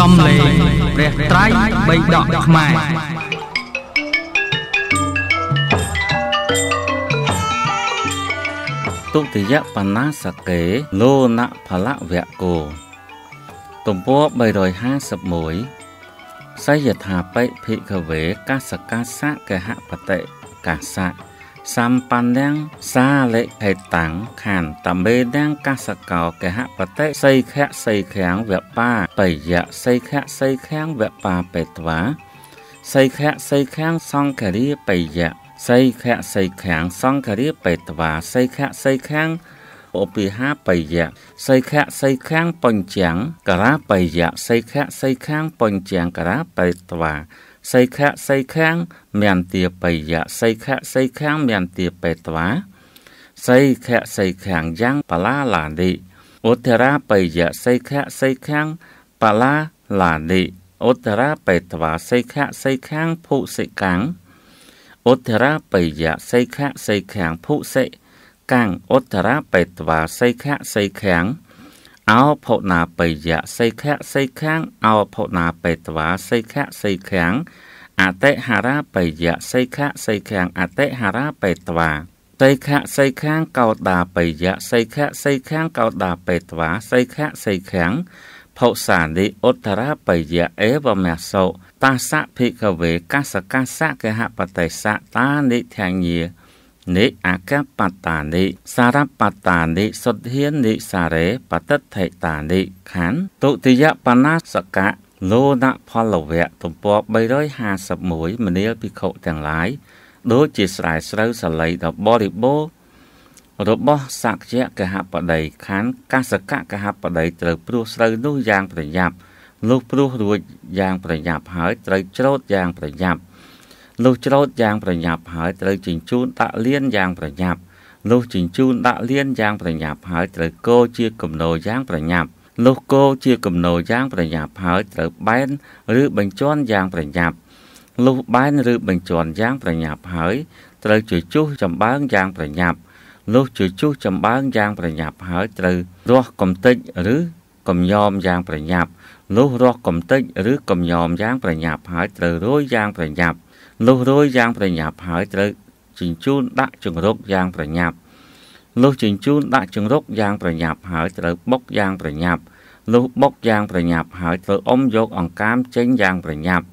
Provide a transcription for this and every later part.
សំលេងព្រះត្រៃបៃដកខ្មែរទុតិយបណាសកេលោណផលវៈគោទំព័រ351សយថាបិភិក្ខវេកាសកាសៈកហបតិកាសៈសម្បណ្ណងសាលេហេតាំងខាន តមេនងកសកោកហបតិសីខៈសីខាំងវបាបយៈសីខៈសីខាំងវបាបេតវាសីខៈសីខាំងសង្ឃរាបយៈសីខៈសីខាំងសង្ឃរាបេតវាសីខៈសីខាំងឧបិហាបយៈសីខៈសីខាំងបញ្ចាំងការាបយៈសីខៈសីខាំងបញ្ចាំងការាបេតវាសីខៈសីខាំងមានទាបយៈសីខៈសីខាំងមានទាបេតវាសីខៈសីខាំងយ៉ាងបលាឡានិឧត្តរាបយៈសីខៈសីខាំងបលាឡានិឧត្តរាបេតវាសីខៈសីខាំងភុសិកាំងឧត្តរាបយៈសីខៈសីខាំងភុសិកាំងឧត្តរាបេតវាសីខៈសីខាំងអោផោណាបយៈសីខៈសីខាំងអោផោណាបេតវាសីខៈសីខាំងអតិហរាបយៈសីខៈសីខាំងអតិហរាបេតវាសីខៈសីខាំងកោដាបយៈសីខៈសីខាំងកោដាបេតវាសីខៈសីខាំងផោសានិឧត្តរាបយៈអេវមសោតាសៈភិកវេកសកសៈកហបតេសៈតានិធញ្ញានិអាកបតានិសារបតានិសុទ្ធានិសារេបតិថេតានិខណ្ឌទុតិយបណាសកៈលោណផលវៈទំព័រ351មនាលភិក្ខុទាំងឡាយដូចជាស្រែស្រូវសលៃដ៏បរិបូររបស់សក្យកហបតីខណ្ឌកសកកហបតីត្រូវព្រោះស្រូវនោះយ៉ាង ប្រយ័ត្នលុះព្រោះរួចយ៉ាង ប្រយ័ត្នហើយត្រូវច្រូតយ៉ាងប្រយ័ត្នលុះច្រូតយ៉ាងប្រញាប់ហើយត្រូវជញ្ជូនដាក់លៀនយ៉ាងប្រញាប់លុះជញ្ជូនដាក់លៀនយ៉ាងប្រញាប់ហើយត្រូវគោជាគំនរយ៉ាងប្រញាប់លុះគោជាគំនរយ៉ាងប្រញាប់ហើយ ត្រូវបែនឬបញ្ជាន់យ៉ាងប្រញាប់លុះបែនឬបញ្ជាន់យ៉ាងប្រញាប់ហើយត្រូវជជុះចំបើងយ៉ាងប្រញាប់លុះជជុះចំបើងយ៉ាងប្រញាប់ហើយត្រូវរស់កំតិចឬកំយอมយ៉ាងប្រញាប់លុះរស់កំតិចឬកំយอมយ៉ាងប្រញាប់ហើយត្រូវរយយ៉ាងប្រញាប់លុះរោយយ៉ាងប្រញាប់ហើយត្រូវជញ្ជូនដាក់ជង្រុកយ៉ាងប្រញាប់លុះជញ្ជូនដាក់ជង្រុកយ៉ាងប្រញាប់ហើយត្រូវបុកយ៉ាងប្រញាប់លុះបុកយ៉ាងប្រញាប់ហើយត្រូវអុំយកអង្កាមចេញយ៉ាងប្រញាប់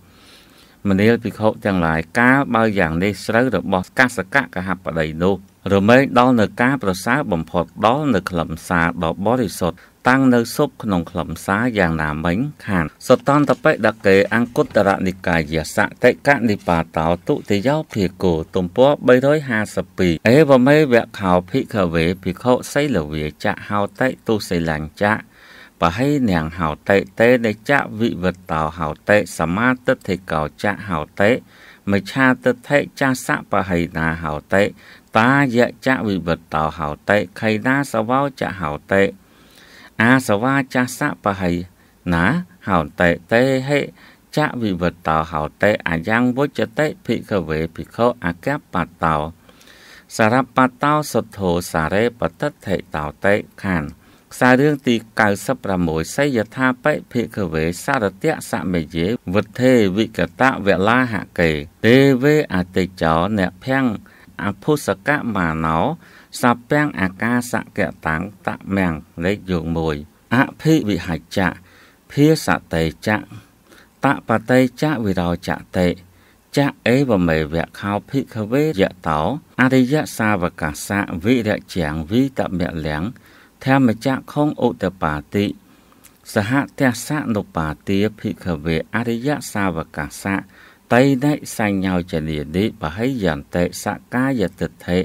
មនាលភិក្ខុទាំងឡាយកាលបើយ៉ាងនេះស្រូវរបស់កសកៈកហបដីនោះ រមែងដល់នៅការប្រសើរបំផុតដល់នៅក្លឹមសារដ៏បរិសុទ្ធតាំងនៅសុបក្នុងខ្លឹមសារយ៉ាងណាមិញ ខានសតន្តបិដកេអង្គុត្តរនិកាយសតិកនិបាតោទុតិយោភិគោទំព័រ352អេវមេវខោភិក្ខវេភិក្ខុសីលវាចៈហោតិទុសិលញ្ចៈបហេញាងហោតិតេនិចៈវិវតោហោតិសមាទិដ្ឋិកោចៈហោតិមច្ឆាទិដ្ឋិចាសៈបហេណាហោតិតាយៈចៈវិវតោហោតិខេណាសវោចៈហោតិអាសវាចាសៈបហៃណាហោតេតេហេចវិវតោហោតេអាយ៉ាងវចតិភិក្ខវេភិក្ខុអកបតោសារបតោសុទ្ធោសារេបតិថេតោតេខានខ្សែរឿងទី96សយថាបិភិក្ខវេសារតៈសមេយេវុទ្ធេវិកតវលាហកេទេវេអតិចោអ្នកភាំងអភុសកមាណោសាពាំងអាកាសកតាំងតមាំងលេខយោង1អភិវិហច្ចៈភាសតេចៈតបតេចៈវិរោចៈតេចៈអេវមេវៈខោភិក្ខវេយតោអរិយសាវកាសៈវិរជាងវិតមលំធម្មចៈខងឧតបាទិសហទស្សនុបាទិភិក្ខវេអរិយសាវកាសៈតៃណិសញ្ញោចនីតិបហិយន្តេសកាយតិដ្ឋិ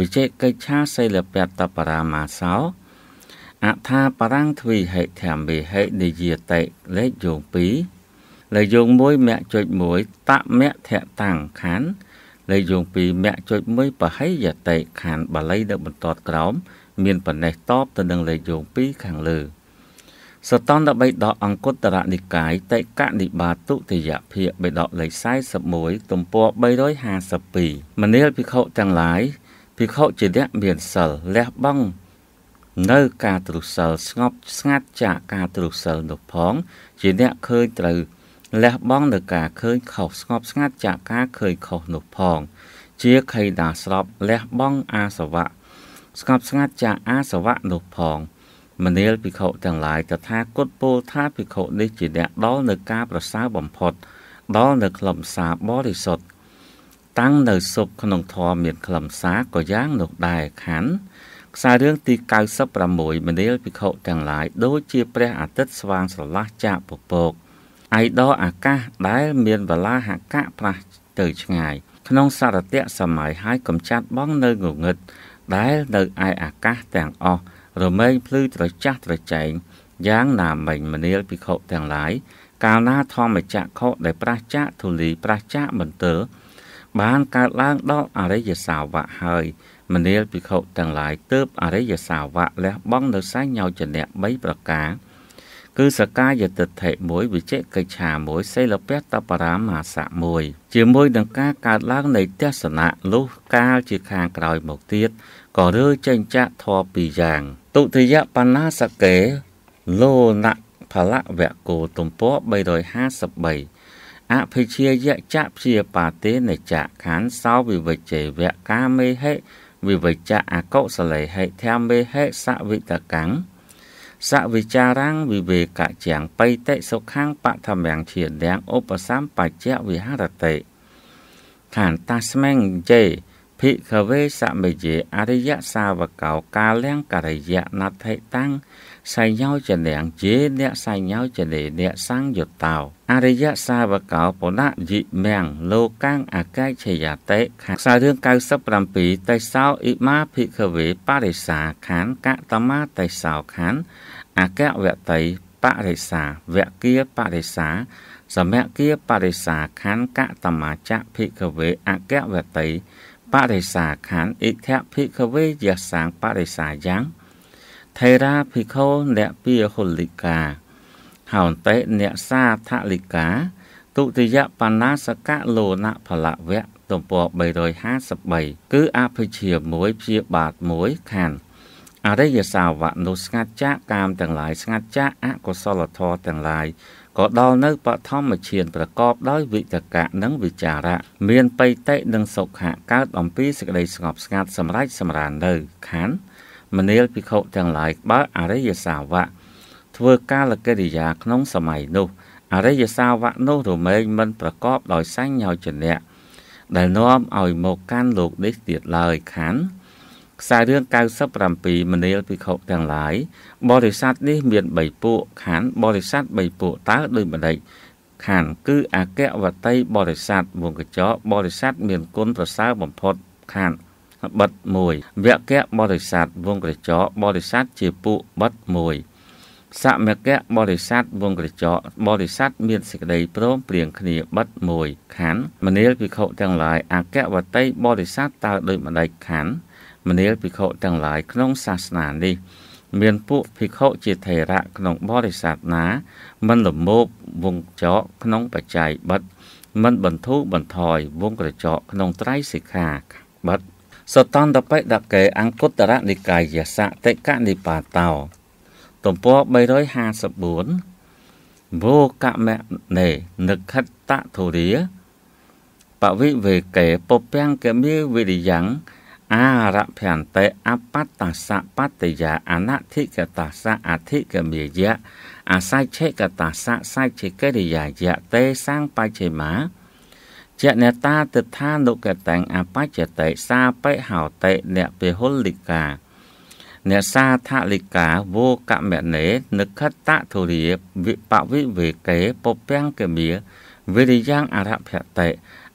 វិជេកិច្ឆាសិលពតបរាមាសោអថាបរាំងទ្វីហេធម្មវិហេនិយាតេលេខយោង2លេខយោង1មគ្គចុច1តមគ្គធតាំងខណ្ឌលេខយោង2មគ្គចុច1បហិយតេខណ្ឌបាលីនៅបន្ទាត់ក្រោមមានប៉ុណ្ណេះតបទៅនឹងលេខយោង2ខាងលើសតន្ត13ដកអង្គតរនិកាយតេកនិបាទុតិយភាកបេដកលេខ41ទំព័រ352មនាលភិក្ខុទាំងឡាយភិក្ខុជាអ្នកមានសិលលះបង់នៅការទ្រុសិលស្ងប់ស្ងាត់ចាកការទ្រុសិលនោះផង ជាអ្នកឃើញត្រូវលះបង់នៅការឃើញខុសស្ងប់ស្ងាត់ចាកការឃើញខុសនោះផង ជាខេដាស្របលះបង់អាសវៈស្ងប់ស្ងាត់ចាកអាសវៈនោះផង មនាលភិក្ខុទាំងឡាយតថាគតពោលថាភិក្ខុនេះជាអ្នកដល់នៅការប្រសើរបំផុត ដល់នៅក្លំសាបរិសុទ្ធតាំងនៅសុខក្នុងធម៌មានខ្លឹមសារក៏យ៉ាងនោះដែរខណ្ឌខ្សែរឿងទី96មនាលភិក្ខុទាំងឡាយដូចជាព្រះអាទិត្យស្វាងស្រឡះចាក់ពពកអៃដលអាកាសដែលមានវលាហកៈប្រះទៅឆ្ងាយក្នុងសារតៈសម័យហើយកំចាត់បងនៅងងឹតដែលនៅឯអាកាសទាំងអស់រមែងភ្លឺត្រចះត្រចែងយ៉ាងណាមិញមនាលភិក្ខុទាំងឡាយកាលណាធម្មចក្ខុដែលប្រះចាកធូលីប្រះចាកមន្ទិលបានកើតឡើងដល់អរិយសាវកហើយមនាលភិក្ខុទាំងឡាយទើបអរិយសាវកលះបង់នៅសញ្ញោចនៈ3ប្រការគឺសកាយតិដ្ឋិមួយវិជិកិច្ឆាមួយសិលពៈតបរាមាសៈមួយជាមួយនឹងការកើតឡើង នៃទស្សនៈលុះកាលជាខាងក្រោយមកទៀតក៏រើចេញចាក់ធរពីរយ៉ាងទុតិយបណ្ណាសកេលោណផលវៈគោទំព័រ353អភិជាយៈចៈព្យាបាទេនចៈខានសោវិវិជេវៈកាមេហេវិវិជៈអកុសលេហេធម្មមេហេសវិតកੰងសវិចារាំងវិវេកជាងបៃតិសុខាំងបឋមាំងជាដាំងឧបសម្បច្ចៈវិហរតិខានតាស្មេងជេភិក្ខវេសមេជេអរិយសាវកោកាលាំងករិយណដ្ឋិតាំង sai nhau chỉ để chế để sai nhau chỉ để để sang dục tàu Ariya sa và cậu bổ đạ dị mèng lô căng à cái chỉ giả tế khả sa đương cao sắp làm bì tay sao ít ma phi khờ vế ba đề xà khán cả tâm ma tay sao khán à kẹo vẹt tây ba đề xà vẹt kia ba đề xà giờ mẹ kia ba đề xà khán cả tâm ma chạm phi khờ vế à kẹo vẹt tây ba đề xà khán ít thẹo phi khờ vế giờ sáng ba đề xà giáng ថេរាភិក្ខុអ្នកពាហុលិកាហោន្តិអ្នកសាថលិកាទុតិយបណ្ណាសកលោណផលវៈទំព័រ353គឺអភិជា1ព្យាបាទ1ខណ្ឌអរិយសាវៈនោះស្ងាត់ចាកកាមទាំងឡាយស្ងាត់ចាកអកុសលធម៌ទាំងឡាយក៏ដល់នៅបឋមឈានប្រកបដោយវិតកៈនិងវិចារៈមានបៃតិនិងសុខៈកើត អំពីសេចក្តីស្ងប់ស្ងាត់សម្រេចសម្រាននៅខណ្ឌមនាលភិក្ខុទាំងឡាយបើអរិយសាវកធ្វើកាលកិរិយាក្នុងសម័យនោះអរិយសាវកនោះរមែងមិនប្រកបដោយសញ្ញោចនៈដែលនាំឲ្យមកកាន់លោកនេះទៀតឡើយខានខ្សែរឿង97មនាលភិក្ខុទាំងឡាយបរិស័ទនេះ មាន3ពួកខានបរិស័ទ3ពួកតើដោយបណ្ដេចខានគឺអគ្គវតីបរិស័ទវងកញ្ចក់បរិស័ទមានគុណប្រសើរបំផុតខានបិត1វគ្គបរិស័ទវងក្រចកបរិស័ទជាពួកបិត1សមគ្គបរិស័ទវងក្រចកបរិស័ទមានសេចក្តីព្រមព្រៀងគ្នាបិត1ខណ្ឌមនាលភិក្ខុទាំងឡាយអគ្គវតី បរិស័ទតើដោយម្ដេចខណ្ឌមនាលភិក្ខុទាំងឡាយក្នុងសាសនានេះមានពួកភិក្ខុជាថេរៈក្នុងបរិស័ទណាមិនលមោបវងចកក្នុងបច្ច័យបិទមិនបន្ធូរបន្ថយវងក្រចកក្នុងត្រៃសិក្ខាបិទសតន្តបិដកេអង្គុត្តរនិកាយសតិកនិបាតោទំព័រ354វោកមណេនិខិតធុរាបវិវេកេពពាំងកមេវិរិយំអរភន្តេអបត្តសបត្តយាអនធិកតសអធិកមេយៈអសច្ឆេកតសសច្ឆេកិរិយាយៈទេសង្បច្ឆេមាចអ្នកតាទិដ្ឋានុកតាំងអបច្ចតិសាបិហោតិអ្នកពិហុលិកាអ្នកសាថលិកាវោកមនេនិខតធុរិយវិបវិវេកេពពាំងកមាវិរិយ៉ាងអរភតិ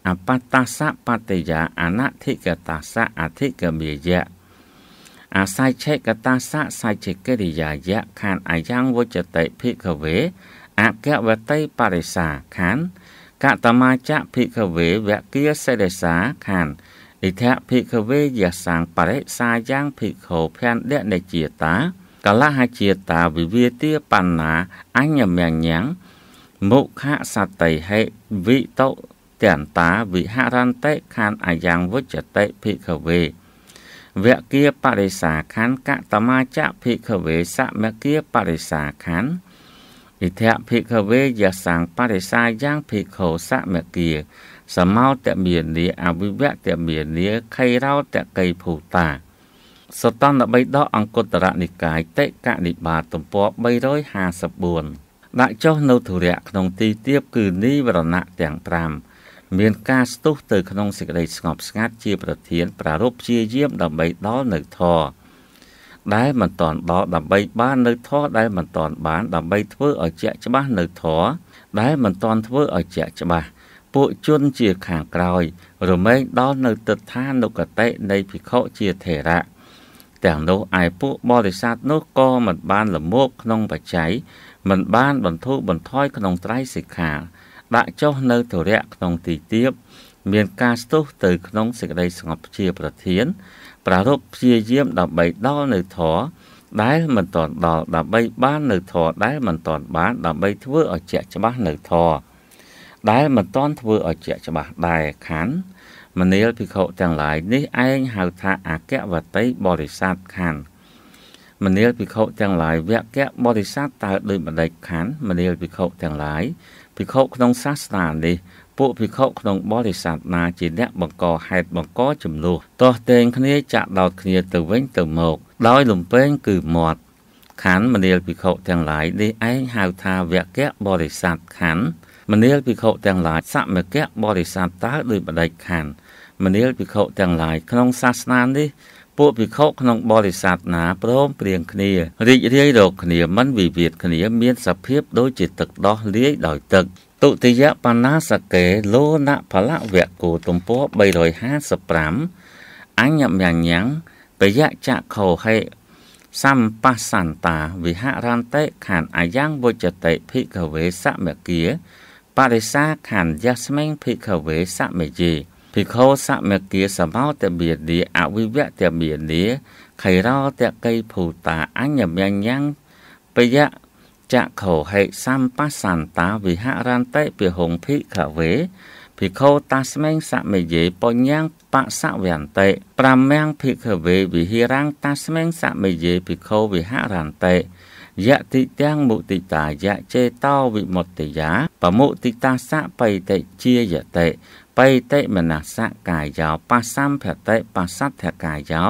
អបតសបតយាអនធិកតសអធិកមាយៈអាស័យឆេកតសៈស័យឆេកិរិយាយៈខានអាយ៉ាងវចតិភិក្ខវេអកវតិបរិសាខានកតមាចៈភិក្ខវេវគាសេរសាខានអិធៈភិក្ខវេយសាងបរិសាយ៉ាងភិក្ខុភ័ណ្ឌនិជាតាកលហជាតាវិវេទាបណ្ណាអញ្ញមញ្ញំមុខសតិហេវិតុតន្តាវិហរន្តិខានអាយ៉ាងវចតិភិក្ខវេវគ្គាបរិសាខានកតមាចៈភិក្ខវេសមគ្គាបរិសាខានវិធៈភិក្ខវេយសង្បរិសាយ៉ាងភិក្ខុសមគាសមោតមេនីអវិវៈតមេនីខៃរោតកៃភូតា សតន13ដកអង្គតរនិកាយតិកនិបាតទំព័រ354ដាក់ចុះនៅធុរៈក្នុងទីទៀបគឺនីវរណៈទាំង5មានការស្ទុះទៅក្នុងសេចក្តីស្ងប់ស្ងាត់ជា ប្រធាន ប្រារព្ធជាយាម ដើម្បីដល់នៅធរដែលមិនតាន់ដល់ដើម្បី បាននៅធរដែលមិនតាន់បាន ដើម្បីធ្វើឲ្យជាក់ច្បាស់នៅធរដែលមិនតាន់ធ្វើឲ្យជាក់ច្បាស់ពួកជនជាខាងក្រោយ រមែងដល់នៅទិដ្ឋានុគតិនៃភិក្ខុជាថេរៈទាំងនោះឯពួកបរិស័ទនោះក៏មិនបានលមោបក្នុង បច្ច័យមិនបាន បន្ធូរបន្ថយក្នុងត្រៃសិក្ខាដាក់ចុះនៅទរៈក្នុងទីទៀបមាន ការស្ទុះទៅក្នុងសេចក្តីស្ងប់ជាប្រធានប្រារព្ធព្យាយាមដើម្បីដល់នៅធរដែលមិនទាន់ដល់ដើម្បីបាន នៅធរដែលមិនទាន់បានដើម្បីធ្វើឲ្យជាក់ច្បាស់នៅធរដែលមិនទាន់ធ្វើឲ្យជាក់ច្បាស់ដែរខណ្ឌមនាលភិក្ខុទាំងឡាយនេះឯងហៅថាអក្យវតីបរិស័ទខណ្ឌមនាលភិក្ខុទាំងឡាយវគ្គបរិស័ទតើដោយបណ្ដេចខណ្ឌមនាលភិក្ខុទាំងឡាយភិក្ខុក្នុងសាសនានេះពួកភិក្ខុក្នុងបរិស័ទណាជាអ្នកបង្កហេតុបង្កចំនួនទាស់ទែងគ្នាចាក់ដោតគ្នាទៅវិញទៅមក ដោយលំពេងគឺមាត់ខណ្ឌមនាលភិក្ខុទាំងឡាយនេះឯងហៅថាវគ្គបរិស័ទខណ្ឌមនាលភិក្ខុទាំងឡាយសមគ្គបរិស័ទតើដោយបដិខណ្ឌមនាលភិក្ខុទាំងឡាយក្នុងសាសនានេះ ពួកភិក្ខុក្នុង បរិស័ទណាព្រមព្រៀងគ្នារីករាយរកគ្នាមិនវិវាទគ្នាមានសភាពដូចជាទឹកដោះលាយដោយទឹកទុតិយបណ្ណាសកេលោណផលវៈគោទំព័រ355អញ្ញមញ្ញងបយៈចៈខោហេសម្បសន្តាវិហរន្តិខានអាយ៉ាងវចតិភិក្ខវេសមគាបរិសាខានយស្មិងភិក្ខវេសមយេភិក្ខុសមគាសមោតបៀនីអវិវតបៀនីខៃរោតកៃភូតាអញ្ញមញ្ញងបយៈចក្ខោហេសម្បសន្តាវិហរន្តិពិហុងភិក្ខវេភិក្ខុតាស្មេងសមេយេបញ្ញាំបសវន្តិប្រាំមាំងភិក្ខវេវិហិរាំងតាស្មេងសមេយេភិក្ខុវិហរន្តិយតិទាំងមុតិតាយៈចេតោវិមុតតិយាបមុតិតាសៈបៃតិជាយតិបៃតិមនសៈកាយោបសម្ភតិបសត្ថកាយោ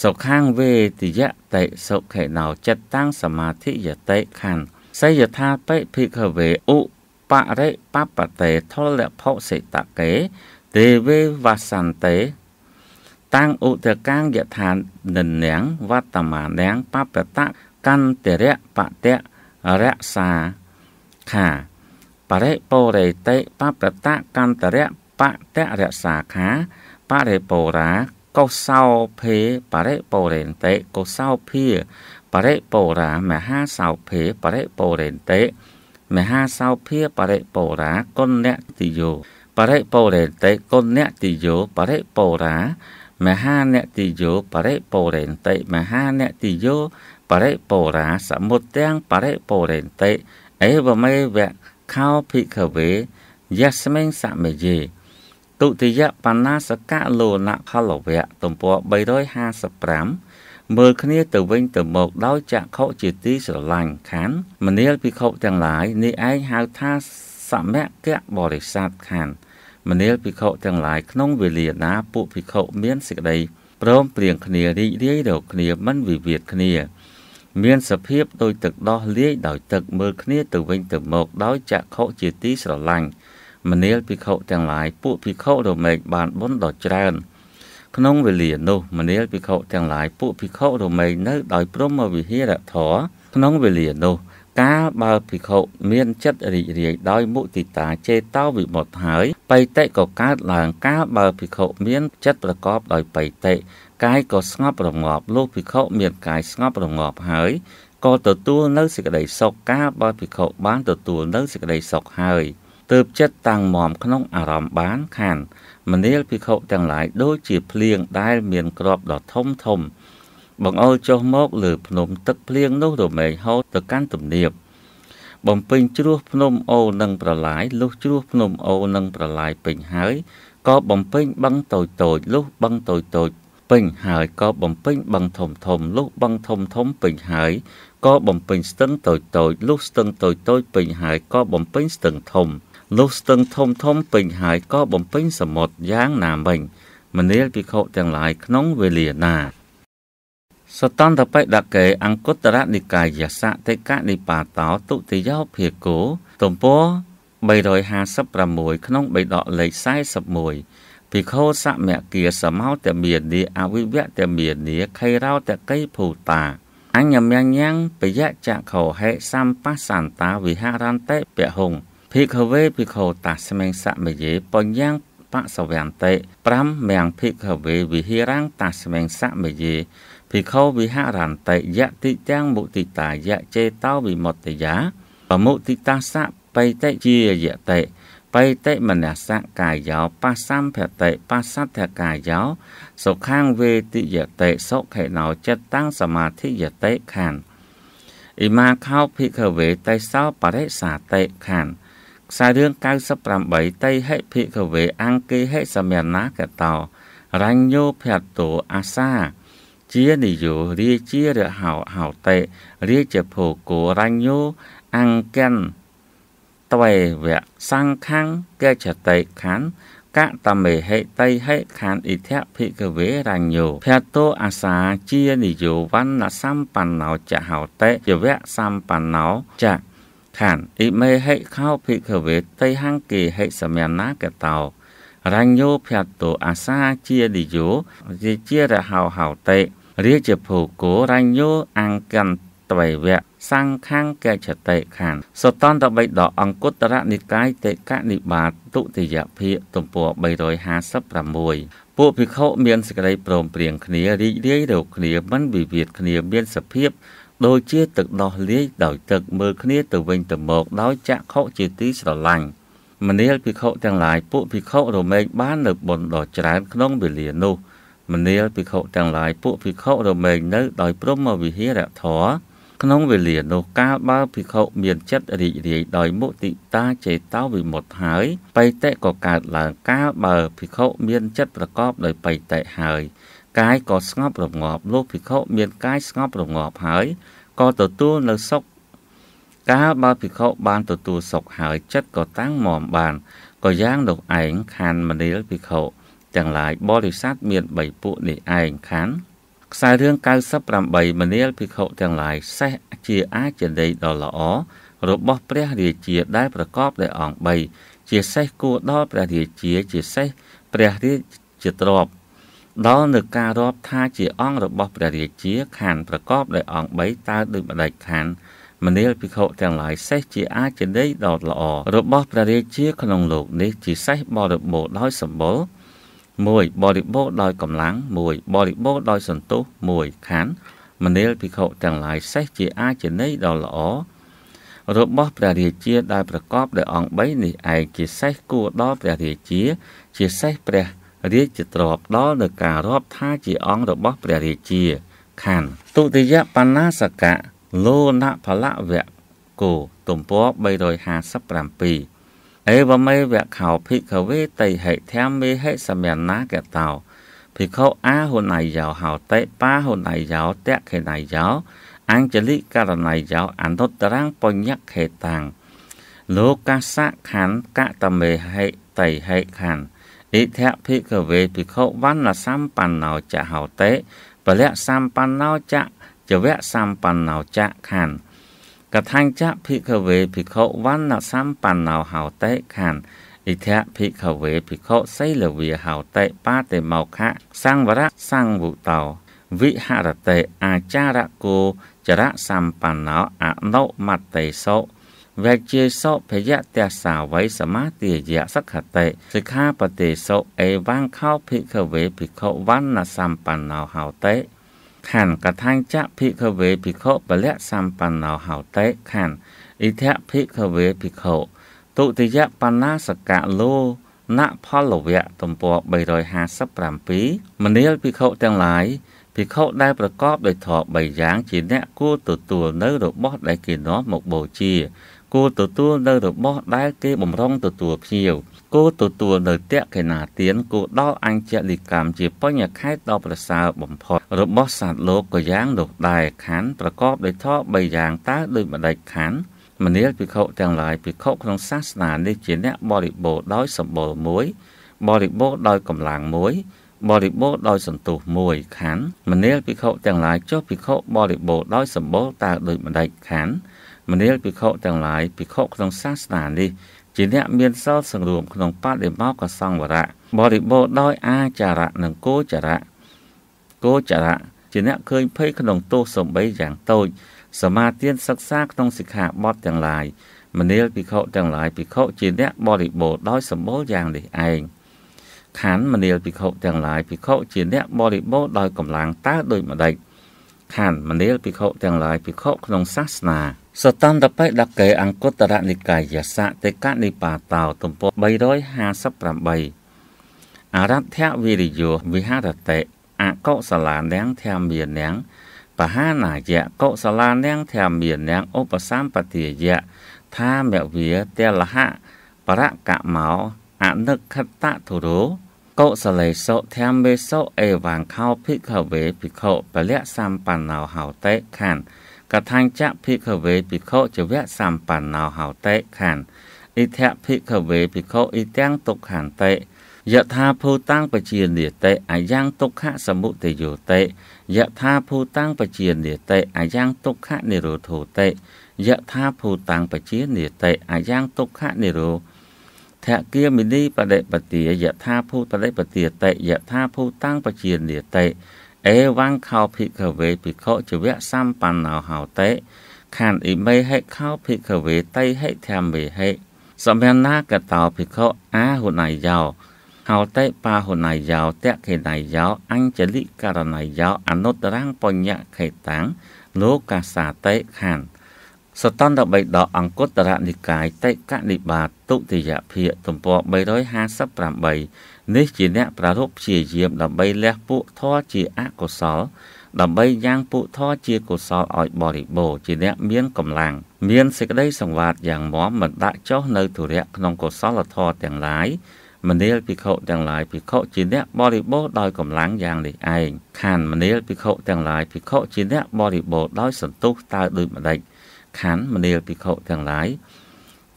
សុខាងវេទយតិសុខេណោចិត្តតាំងសមាធិយតិខន្ធសយថាបិភិក្ខវេឧបរិបបតេថលភុសិតកេទេវេវសន្តេតាំងឧទកាងយថានិញ្ញាងវត្តមានាងបបតៈកន្តរៈបតៈរក្សាខាបរិបរេតិបបតៈកន្តរៈបតៈរក្សាខាបរិបរាកោសោភេ បរិបូរេនតេកោសោភាបរិបូរាមហាសោភេបរិបូរេនតេមហាសោភាបរិបូរាគុណតិយោបរិបូរេនតេគុណតិយោបរិបូរាមហានតិយោបរិបូរេនតិមហានតិយោបរិបូរា សមុទ្ទាំងបរិបូរេនតិអេវមេវៈខោភិក្ខវេយស្មិងសមេយេទុតិយបណ្ណាសកៈលោណផលវៈទំព័រ355មើលគ្នាទៅវិញទៅមកដោយចក្ខុជាទីស្រឡាញ់ខាន មនាលភិក្ខុទាំងឡាយនេះឯងហៅថាសមគៈបរិស័ទខាន មនាលភិក្ខុទាំងឡាយក្នុងវេលាណា ពួកភិក្ខុមានសេចក្តីព្រមព្រៀងគ្នារីករាយរកគ្នាមិនវិវាទគ្នា មានសភាពដោយទឹកដោះលាយដោយទឹកមើលគ្នាទៅវិញទៅមកដោយចក្ខុជាទីស្រឡាញ់មនាលភិក្ខុទាំងឡាយពួកភិក្ខុរមែកបានបុណ្យដ៏ច្រើនក្នុងវេលានោះមនាលភិក្ខុទាំងឡាយពួកភិក្ខុរមែកនៅដោយព្រមវិហារធរក្នុងវេលានោះ កាលបើភិក្ខុមានចិត្តរីករាយដោយមុទិតាចេតោវិមុតហើយបៃតិក៏កើតឡើង កាលបើភិក្ខុមានចិត្តប្រកបដោយបៃតិកាយក៏ស្ងប់រងាប់លោកភិក្ខុមាន កាយស្ងប់រងាប់ហើយក៏ទទួលនៅសេចក្តីសុខកាលបើភិក្ខុបានទទួលនៅសេចក្តីសុខហើយ។ទើបចិត្តតាំងមមក្នុងអារម្មណ៍បានខានមនាលភិក្ខុទាំងឡាយដូចជាភ្លៀងដែលមានក្របដ៏ធំធំបង្អុលចុះមកលើភ្នំទឹកភ្លៀងនោះរមែងហូរទៅកាន់ទំនាបបំពេញជ្រោះភ្នំអូនឹងប្រឡាយលុះជ្រោះភ្នំអូនឹងប្រឡាយពេញហើយក៏បំពេញបឹងតូចតូចលុះបឹងតូចតូចពេញហើយក៏បំពេញបឹងធំធំលុះបឹងធំធំពេញហើយក៏បំពេញស្ទឹងតូចតូចលុះស្ទឹងតូចតូចពេញហើយក៏បំពេញស្ទឹងធំធំនោះស្ទឹងធំធំពេញហើយក៏បំពេញសមុទ្រយ៉ាងណាមិញមនាលភិក្ខុទាំងឡាយក្នុងវេលាណាសតន្តបិដកេអង្គុត្តរនិកាយសតិកនិបាតោទុតិយោភិក្ខុទំព័រ356ក្នុងបិដកលេខ41ភិក្ខុសមគាសមោតមេនីអវិវតមេនីខេរោតកៃភូតាអញ្ញមញ្ញបយចខោហេសម្បសន្តាវិហរន្តិពហង្គភិក្ខវេភិក្ខុតាស្មេងសមយេបញ្ញងបសវន្តិ5មៀងភិក្ខវេវិហិរាំងតាស្មេងសមយេភិក្ខុវិហរន្តិយតិទាំងមុតិតាយៈចេតោវិមុតតិយាបមុតិតាសៈបៃតិជាយតិបៃតិមនសកាយោបស្សំភតិបស្សទ្ធកាយោសុខាងវេតិយតិសុខេណោចិត្តតាំងសមាធិយតិខានអ៊ីម៉ាខោភិក្ខវេតៃសោបរិសាតិខានខ្សែរឿង98តៃហិភិកវេអង្គេហិសមាណាកតោរញ្ញោភតោអាសា ជានិយោរាជារហោហោតេរាជភោគោរញ្ញោអង្គិនត្វេវៈសង្ខាំងកេចតេខានកតមេហេតៃហេខានអិធិភិកវេរញ្ញោភតោអាសាជានិយោវណ្ណសម្បណ្ណោចហោតេយវៈសម្បណ្ណោចខានអ៊ីមេហិខោភិក្ខវេតៃហង្គេហិសមញ្ណាកតោរញ្ញោភតោអាសាជាឌីយោជាជារហោហោតេរាជភូគោរញ្ញោអង្គន្ត្វៃវៈសង្ខាំងកច្ចតេខានសតន្តបិដអង្គុត្តរនិកាយតេកនិបាតទុតិយភាគទំព័រ356ពួកភិក្ខុមានសេចក្តីព្រមព្រៀងគ្នារីករាយរកគ្នាមិនវិវាទគ្នាមានសភាពដូចជាទឹកដោះលាយដោយទឹកមើលគ្នាទៅវិញទៅមកដោយចាក់ខុជាទីស្រឡាញ់មនាលភិក្ខុទាំងឡាយពួកភិក្ខុរមែងបាននៅបុណ្យដ៏ច្រើនក្នុងវេលានោះមនាលភិក្ខុទាំងឡាយពួកភិក្ខុរមែងនៅដោយព្រមវិហារធរក្នុងវេលានោះកាលបើភិក្ខុមានចិត្តរីករាយដោយមុទិតាចេតោវិមុតហើយបៃតេក៏កើតឡើងកាលបើភិក្ខុមានចិត្តប្រកបដោយបៃតេហើយកាយក៏ស្ងប់រងាប់លោកភិក្ខុមានកាយស្ងប់រងាប់ហើយក៏ទទួលនៅសុខកាលបើភិក្ខុបានទទួលសុខហើយ ចិត្តក៏តាំងមមបានក៏យ៉ាងនោះឯងខណ្ឌមនាលភិក្ខុទាំងឡាយបរិស័ទមាន3ពួកនេះឯងខណ្ឌខ្សែរឿង98មនាលភិក្ខុទាំងឡាយសេះជាអាចដេយដ៏ល្អរបស់ព្រះរាជាដែលប្រកបដោយអង្គ3ជាសេះគួរដល់ព្រះរាជាជាសេះព្រះរាជជាទ្របដល់នឹងការរាប់ថាជាអង្គរបស់ព្រះរាជាខានប្រកបដោយអង្គ3តើដូចម្ដេចខានមនាលភិក្ខុទាំងឡាយសេះជាអាចដីដ៏ល្អរបស់ព្រះរាជាក្នុងលោកនេះជាសេះបរិបូរដោយសម្បូរ1បរិបូរដោយកម្លាំង1បរិបូរដោយសន្ទុះ1ខានមនាលភិក្ខុទាំងឡាយសេះជាអាចនីដ៏ល្អរបស់ព្រះរាជា ដែលប្រកបដោយអង្គ3នេះឯងជាសេះគួរដល់ព្រះរាជាជាសេះព្រះរាជទ្របដល់នឹងការរាប់ថាជាអង្គរបស់ព្រះរាជាខណ្ឌទុតិយបណ្ណាសកៈលោណផលវៈគោទំព័រ357អេវមេវៈខោភិក្ខវេតៃហិធម្មេហិសមញ្ណាកតោ ភិក្ខុអាហុណៃយោហោតេបាហុណៃយោតៈខេណៃយោអញ្ចលិករណៃយោអនុត្តរាំងបញ្ញខេតាំងលោកាសៈខណ្ឌកតមេហិតៃហិខណ្ឌ Ý thẹp thị cử về tùy khẩu văn là sam bàn nào chạ hảo tế. Và lẹ sam bàn nào chạ, chờ vẹ sam bàn nào chạ khàn. Cả thanh chạ thị cử về tùy khẩu văn là sam bàn nào hảo tế khàn. Ý thẹp thị cử về tùy khẩu xây lửa vì hảo tế ba tề màu khạ. Sang và sang vụ tàu. Vị hạ rạc tề à cha rạc cô chả rạc sam bàn nào ạ à nậu mặt tề sậu. វេជាសុភយៈទះសាវ័យសមាទិយៈសក្ខតិសិក្ខាបតិសុអេវាំងខោភិក្ខវេភិក្ខុវណ្ណសម្បណ្ណោហោតេខណ្ឌកថាចៈភិក្ខវេភិក្ខុពលៈសម្បណ្ណោហោតេខណ្ឌអិធៈភិក្ខវេភិក្ខុទុតិយបណ្ណាសកៈលោណផលវៈទំព័រ357មនាលភិក្ខុទាំងឡាយភិក្ខុដែលប្រកបដោយធម៌3យ៉ាងជាអ្នកគួរទទួលនៅរបស់ដែលគេនាំមកបូជាគួរទទួលនៅរបស់ដែលគេបំរុងទទួលភ្ញៀវគួរទទួលនៅតេកេណាទានគួរដល់អញ្ចលិកម្មជាបញ្ញខេតដ៏ប្រសើរបំផុតរបស់សត្វលោកក៏យ៉ាងនោះដែរខណ្ឌប្រកបដោយធម៌3យ៉ាងតើដូចម្ដេចខណ្ឌមនាលភិក្ខុទាំងឡាយភិក្ខុក្នុងសាសនានេះជាអ្នកបរិបូរដោយសម្បូរមួយបរិបូរដោយកម្លាំងមួយ បរិបូរដោយសន្ទុះមួយខណ្ឌមនាលភិក្ខុទាំងឡាយចុះភិក្ខុបរិបូរដោយសម្បូរតើដូចម្ដេចខណ្ឌមនាលភិក្ខុទាំងឡាយភិក្ខុក្នុងសាសនានេះជាអ្នកមានសិលសង្រួមក្នុងបដិបោកសង្វរៈបរិបោដោយអាចារៈនិងគោចរៈគោចរៈជាអ្នកឃើញភ័យក្នុងទោសសំបីយ៉ាងតូចសមាទានសិក្សាក្នុងសិក្ខាបទទាំងឡាយមនាលភិក្ខុទាំងឡាយភិក្ខុជាអ្នកបរិបោដោយសម្បូរយ៉ាងនេះឯងខណ្ឌមនាលភិក្ខុទាំងឡាយភិក្ខុជាអ្នកបរិបោដោយកម្លាំងតើដោយម្ដេចខណ្ឌមនាលភិក្ខុទាំងឡាយភិក្ខុក្នុងសាសនាសតន្តបិដកេអង្គតរនិកាយសៈតេកនិបាតោទំព័រ358អរត្ថវិរិយោវិហរតិអកុសលានាំងធម្មានាំងបហានាយៈកុសលានាំងធម្មានាំងឧបសម្បទាយៈថាមវាទលហៈបរកមោ អនិខតធុរោកុសលេសុធម្មេសុអេវាងខោភិក្ខវេភិក្ខុបលៈសម្បណ្ណោហោតេខណ្ឌកថាញ្ចភិក្ខវេភិក្ខុចវៈសម្បណ្ណោហោតេខណ្ឌអិធភិក្ខវេភិក្ខុអិទាំងទុក្ខន្តិយថាភូតាំងបជានិតិអាយ៉ាងទុក្ខសមុទយោតិយថាភូតាំងបជានិតិអាយ៉ាងទុក្ខនិរោធោតិយថាភូតាំងបជានិតិអាយ៉ាងទុក្ខនិរោធគាមិនីបដិបទាយថាភូតបដិបទាតិយថាភូតាំងបជានិតិអេវ៉ាំងខោភិក្ខវេភិក្ខុជីវៈសម្បណ្ណោហោតេខណ្ឌអ៊ីមេហេខោភិក្ខវេតៃហេធម្មវេហេសម្មាណាកតោភិក្ខុអាហុណៃយោហោតេបាហុណៃយោតៈខេណៃយោអញ្ចលិករណៃយោអនុត្តរាំងបញ្ញខេតាំងលោកាសាតេខណ្ឌសតន្តបិដកអង្គតរនិកាយតេកនិបាទុតិយភាគទំព័រ358នេះជាអ្នកប្រារព្ធព្យាយាមដើម្បីលះពួកធម៌ជាអកុសលដើម្បីយ៉ាងពួកធម៌ជាកុសលឲ្យបរិបូរជាអ្នកមានកម្លាំងមានសេចក្តីសង្វាតយ៉ាងមាំមិនដាក់ចុះនៅទុរៈក្នុងកុសលធម៌ទាំងឡាយមនាលភិក្ខុទាំងឡាយភិក្ខុជាអ្នកបរិបូរដោយកម្លាំងយ៉ាងនេះឯងខានមនាលភិក្ខុទាំងឡាយភិក្ខុជាអ្នកបរិបូរដោយសន្ទុះតើដូចម្ដេចខានមនាលភិក្ខុទាំងឡាយ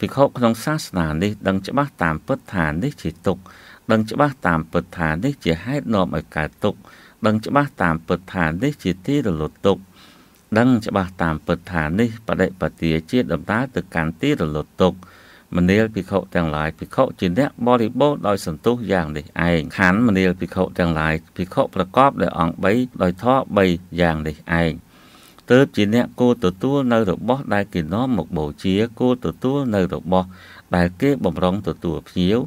ភិក្ខុក្នុងសាសនានេះដឹងច្បាស់តាមពុទ្ធថានេះជាទុក្ខដឹងច្បាស់តាមពិតថានេះជាហេតុនាំឲ្យកើតទុក្ខដឹងច្បាស់តាមពិតថានេះជាទីរលត់ទុក្ខដឹងច្បាស់តាមពិតថានេះបដិបទាជាដំណើរទៅកាន់ទីរលត់ទុក្ខមនាលភិក្ខុទាំងឡាយភិក្ខុ ជាអ្នក បរិបូរដោយសន្ទុះយ៉ាងនេះឯងខណ្ឌមនាលភិក្ខុទាំងឡាយភិក្ខុប្រកបដោយអង្គ3ដោយធម៌3យ៉ាងនេះឯងទើបជាអ្នកគួរទទួលនៅរបស់ដែលគេនាំមកបូជាគួរទទួលនៅរបស់ដែលគេបំរុងទទួលភ្ញៀវ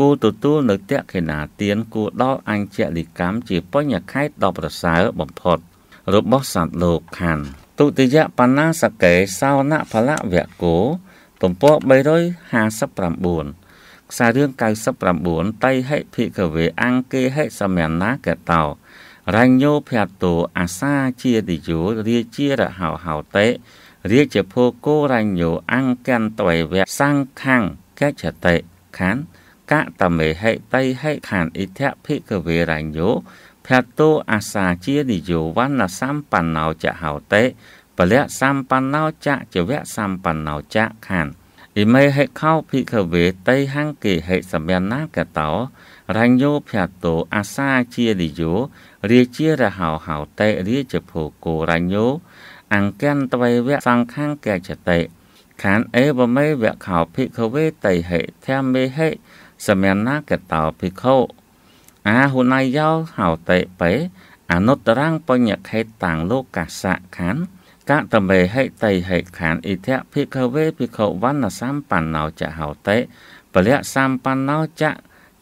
គូទទួលនៅតេខេណាទានគូដល់អញ្ចលិកម្មជាបញ្ញខេតដ៏ប្រសើរបំផុតរបស់សត្វលោកខណ្ឌទុតិយបណ្ណាសកេសោណផលវៈគោទំព័រ359ខ្សែរឿង99តៃហិភិកវេអង្គេហិសមណាកតោរញ្ញោភតោអាសាជាតិយោរាជារហោហោតេរាជភោគោរញ្ញោអង្គន្តវេវៈសង្ខੰកិច្ចតេខណ្ឌកតមេហិបៃហិខានអិធិភិកវេរញ្ញោភតោអាសាជានិយោវណ្ណសម្បណ្ណោចហោតេពលៈសម្បណ្ណោចចវៈសម្បណ្ណោចខានអ៊ីមេហិខោភិកវេតៃហង្គេហិសម្យានាកតោរញ្ញោភតោអាសាជានិយោរាជារហោហោតេរាជភោគោរញ្ញោអង្គន្តវេវៈសង្ខាំងកេចតេខានអេវមេវៈខោភិកវេតៃហិធម្មេហិสมัยนักเกตาพิโคอาหุนายยาวหาวเตเปอนุตรังปัญญาเขต่างโลกาสะขันกะตะเมให้ไตให้ขันอิเทะพิกเวพิโควันนะสัมปันนาวจะหาวเตปะเละสัมปันนาวจะ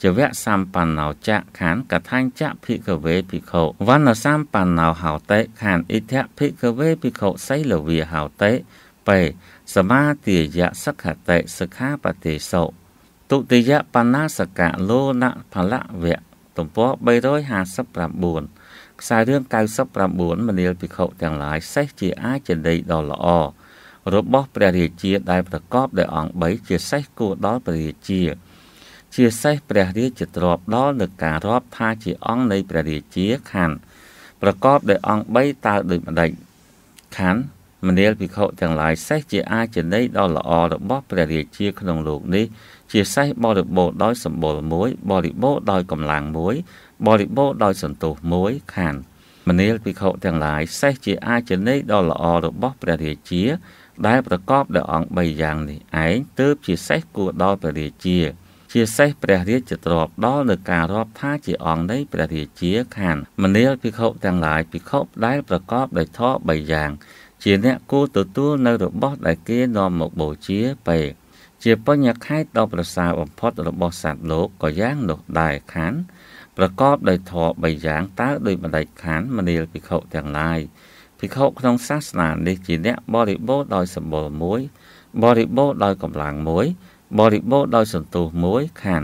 จะแวะสัมปันนาวจะขันกะทังจะพิกเวพิโควันนะสัมปันนาวหาวเตขันอิเทะพิกเวพิโคไซลวีหาวเตเปสมาติยะสักขะเตสขาปฏิโสទុតិយបណ្ណាសកៈលោណផលវៈទំព័រ359ខ្សែរឿង99មនាលភិក្ខុទាំងឡាយសេះជាអាចិន្តីដ៏ល្អរបស់ព្រះរាជាដែលប្រកបដោយអង្គ3ជាសេះគួរដល់ព្រះរាជា ជាសេះព្រះរាជាទ្របដល់នឹងការរាប់ថាជាអង្គនៃព្រះរាជាខណ្ឌប្រកបដោយអង្គ3តើដូចម្ដេចខណ្ឌមនាលភិក្ខុទាំងឡាយសេះជាអាចិន្តីដ៏ល្អរបស់ព្រះរាជាក្នុងលោកនេះជាសេះបរិបូរដោយសម្បល់មួយ បរិបូរដោយកម្លាំងមួយ បរិបូរដោយសន្ទុះមួយខានមនាលភិក្ខុទាំងឡាយសេះជាអាចន័យដ៏ល្អរបស់ព្រះរាជា ដែលប្រកបដោយអង្គ3យ៉ាងនេះឯងទើបជាសេះគួរដល់ព្រះរាជា ជាសេះព្រះរាជទ្របដល់នៅការរាប់ថាជាអង្គនៃព្រះរាជាខានមនាលភិក្ខុទាំងឡាយភិក្ខុដែលប្រកបដោយធម៌3យ៉ាងជាអ្នកគួរទទួលនៅរបស់ដែលគេនាំមកបូជាពេកជាបញ្ញខេតដ៏ប្រសើរបំផុត របស់សត្វលោកក៏យ៉ាងនោះដែរខាន ប្រកប ដោយធម៌៣យ៉ាងតើដោយបណ្ដេចខានមនាលភិក្ខុទាំងឡាយភិក្ខុក្នុងសាសនានេះ ជាអ្នកបរិបូរដោយសម្បូរមួយ បរិបូរដោយកម្លាំងមួយ បរិបូរដោយសន្ទុះមួយខាន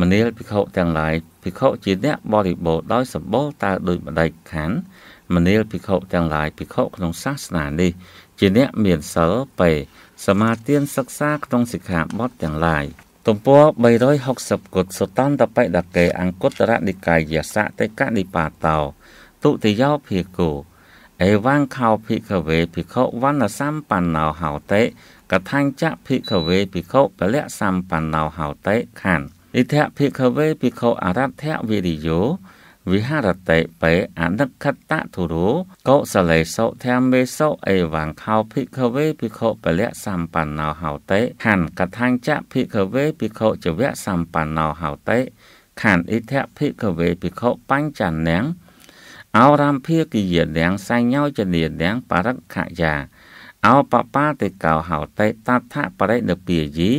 មនាលភិក្ខុទាំងឡាយភិក្ខុជាអ្នកបរិបូរដោយសម្បូរតើដោយបណ្ដេចខានមនាលភិក្ខុទាំងឡាយភិក្ខុក្នុងសាសនានេះ ជាអ្នកមានសិលពេសមាទានសិក្សាក្នុងសិក្ខាបទទាំងឡាយទំព័រ360គុតសុតន្តបិដកេអង្គតរនិកាយសៈតេកនិបាតោទុតិយោភិគោអេវ៉ាំងខោភិក្ខវេភិក្ខុវណ្ណសម្បណ្ណោហោតេកថាញ្ចភិក្ខវេភិក្ខុពលៈសម្បណ្ណោហោតេខណ្ឌឥធភិក្ខវេភិក្ខុអរត្ថវិរិយោវិហរតិបេអនិខតធុរោកុសលេសុធម្មេសុអេវង្ខោភិក្ខវេភិក្ខុបលៈសម្បណ្ណោហោតេខណ្ឌកថាញ្ចភិក្ខវេភិក្ខុចវៈសម្បណ្ណោហោតេខណ្ឌអិធភិក្ខវេភិក្ខុបញ្ចនាំងអោរាមភិគិយនាំងសញ្ញោចនានាំងបរិខយាអោបបាតិកោហោតេតថបរិនិពាយី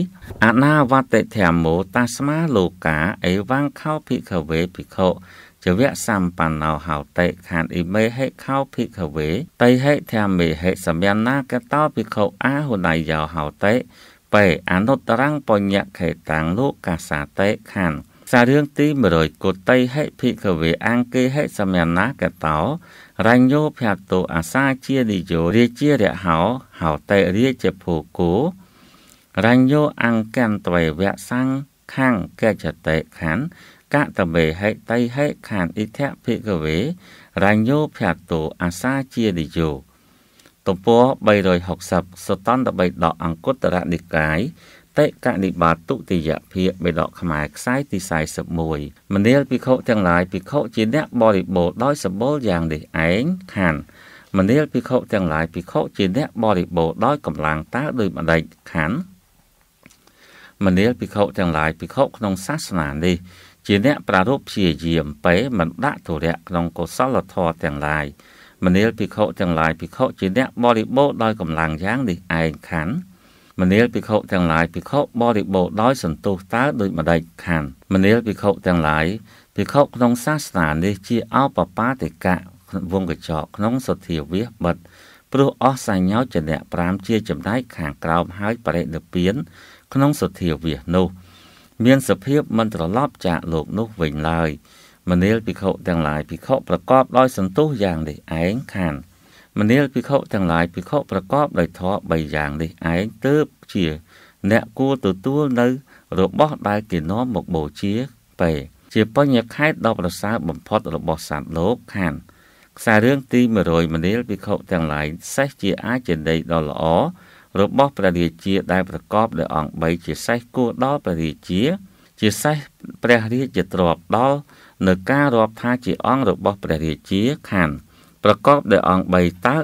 អនាវតិធម្មោតស្មាលោកាអេវង្ខោភិក្ខវេភិក្ខុជវៈសម្បណ្ណោហោតិខានអ៊ីមេហេខោភិក្ខវេតៃហេធម្មេហេសម្យណាកតោភិក្ខុអាហុណៃយោហោតិបេអនុត្តរੰបញ្ញខេតាំងលោកកាសាតិខានសាររឿងទី100កុតិហេភិក្ខវេអង្គេហេសម្យណាកតោរញ្ញោភៈតោអាសាជានិយោរាជារហោហោតិរាជភូគោរញ្ញោអង្គន្ទ្វេវៈសង្ខੰកិច្ចតេខੰកតវេហេតៃហេខានអិធៈភិកវេរញ្ញោភតោអាសាជានិយោទំព័រ360សតន្តបិដកអង្គតរនិកាយតេកនិបាតុតិយភាបិដកខ្មែរខ្សែទី41មនាលភិក្ខុទាំងឡាយភិក្ខុជាអ្នក បរិបូរដោយសម្បូរយ៉ាងនេះឯងខានមនាលភិក្ខុទាំងឡាយភិក្ខុជាអ្នកបរិបូរដោយកម្លាំងតើដោយម្ដេចខានមនាលភិក្ខុទាំងឡាយភិក្ខុក្នុងសាសនានេះជាអ្នកប្រារព្ធព្យាយាមពេមិនដាក់ទុរៈក្នុងកុសលធម៌ទាំងឡាយមនាលភិក្ខុទាំងឡាយភិក្ខុជាអ្នកបរិបូរដោយកម្លាំងយ៉ាងនេះឯងខណ្ឌមនាលភិក្ខុទាំងឡាយភិក្ខុបរិបូរដោយសន្ទុះតើដោយម្ដេចខណ្ឌមនាលភិក្ខុទាំងឡាយភិក្ខុក្នុងសាសនានេះជាអបបាទិកៈវងកញ្ចក់ក្នុងសទ្ធាវិសបិទ្ធព្រោះអស់សញ្ញោចនៈ5ជាចំណែកខាងក្រោមហើយបរិនិព្វានក្នុងសទ្ធាវិសនោះមានសភាពមិនត្រឡប់ចាកលោកនោះវិញឡើយ មនាលភិក្ខុទាំងឡាយភិក្ខុប្រកបដោយសន្ទុះយ៉ាងនេះឯងខានមនាលភិក្ខុទាំងឡាយភិក្ខុប្រកបដោយធម៌3យ៉ាងនេះឯងទើបជា អ្នកគួរទទួលនៅរបស់ដែលគេនាំមកបូជា ពេជាបញ្ញខេតដ៏ប្រសើរបំផុតរបស់សត្វលោកខានខ្សែរឿងទី100មនាលភិក្ខុទាំងឡាយសេះជាអាចនៃដ៏ល្អរបស់ព្រះរាជាដែលប្រកបដោយអង្គ3ជាសេះគួរដល់ព្រះរាជា ជាសេះព្រះរាជាទ្របដល់នៅការរាប់ថាជាអង្គរបស់ព្រះរាជាខណ្ឌប្រកបដោយអង្គ3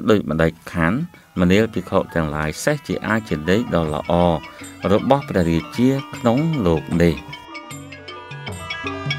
តើដោយបណ្ដេចខណ្ឌមនាលភិក្ខុទាំងឡាយសេះជាអាចជាដេកដ៏ល្អរបស់ព្រះរាជាក្នុងលោកនេះ thank you